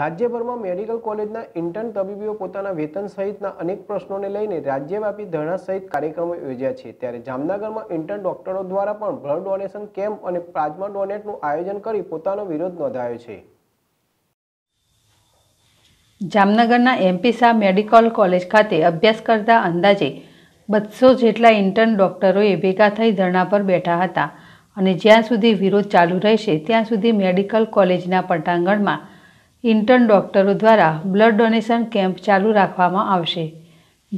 રાજ્યભરમાં મેડિકલ કોલેજના ઇન્ટર્ન તબીબીઓ પોતાના વેતન સહિતના અનેક પ્રશ્નોને લઈને રાજ્યવ્યાપી ધરણા સહિત કાર્યક્રમો યોજ્યા છે ત્યારે જામનગરમાં ઇન્ટર્ન ડોક્ટરો દ્વારા પણ બ્લડ ડોનેશન કેમ્પ અને પ્લાઝમા ડોનેટનું આયોજન કરી પોતાનો વિરોધ નોંધાયો છે જામનગરના એમપી શાહ મેડિકલ કોલેજ ખાતે અભ્યાસ કરતા અંદાજે બસો જેટલા ઇન્ટર્ન ડોક્ટરોએ ભેગા થઈ ધરણા પર બેઠા હતા અને જ્યાં સુધી વિરોધ ચાલુ રહેશે ત્યાં સુધી મેડિકલ કોલેજના પટાંગણમાં ઇન્ટર્ન ડૉક્ટરો દ્વારા બ્લડ ડોનેશન કેમ્પ ચાલુ રાખવામાં આવશે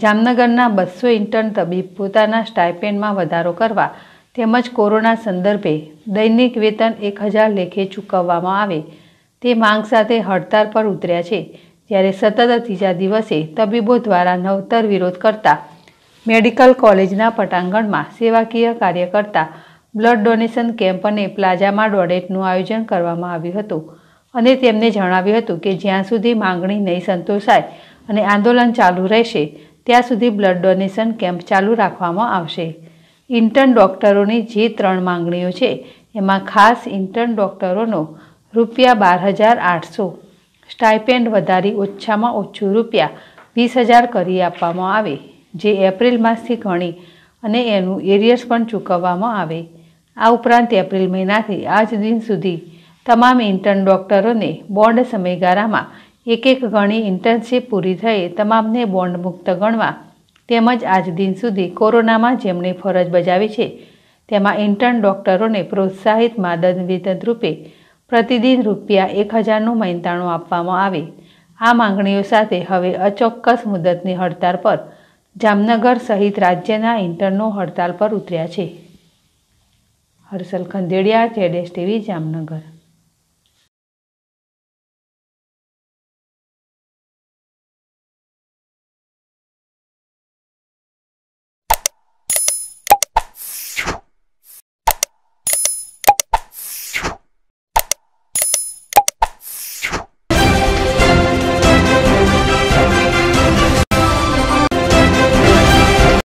જામનગરના બસો ઇન્ટર્ન તબીબ પોતાના સ્ટાઇપેન્ડમાં વધારો કરવા તેમજ કોરોના સંદર્ભે દૈનિક વેતન એક હજાર લેખે ચૂકવવામાં આવે તે માંગ સાથે હડતાળ પર ઉતર્યા છે જ્યારે સતત ત્રીજા દિવસે તબીબો દ્વારા નવતર વિરોધ કરતા મેડિકલ કોલેજના પટાંગણમાં સેવાકીય કાર્ય કરતા બ્લડ ડોનેશન કેમ્પ અને પ્લાઝામાં ડોનેટનું આયોજન કરવામાં આવ્યું હતું અને તેમને જણાવ્યું હતું કે જ્યાં સુધી માંગણી નહીં સંતોષાય અને આંદોલન ચાલુ રહેશે ત્યાં સુધી બ્લડ ડોનેશન કેમ્પ ચાલુ રાખવામાં આવશે ઇન્ટર્ન ડૉક્ટરોની જે ત્રણ માંગણીઓ છે એમાં ખાસ ઇન્ટર્ન ડૉક્ટરોનો રૂપિયા બાર હજાર આઠસો સ્ટાઇપેન્ડ વધારી ઓછામાં ઓછું રૂપિયા વીસ હજાર કરી આપવામાં આવે જે એપ્રિલ માસથી ગણી અને એનું એરિયર્સ પણ ચૂકવવામાં આવે આ ઉપરાંત એપ્રિલ મહિનાથી આજ દિન સુધી તમામ ઇન્ટર્ન ડોક્ટરોને બોન્ડ સમયગાળામાં એક એક ગણી ઇન્ટર્નશીપ પૂરી થઈ તમામને બોન્ડ મુક્ત ગણવા તેમજ આજ દિન સુધી કોરોનામાં જેમણે ફરજ બજાવી છે તેમાં ઇન્ટર્ન ડૉક્ટરોને પ્રોત્સાહિત માદદ વેતન રૂપે પ્રતિદિન રૂપિયા એક હજારનું મહેનતાણું આપવામાં આવે આ માંગણીઓ સાથે હવે અચોક્કસ મુદતની હડતાળ પર જામનગર સહિત રાજ્યના ઇન્ટર્નો હડતાળ પર ઉતર્યા છે હર્ષલ ખંદેડિયા જેડેશ ટીવી જામનગર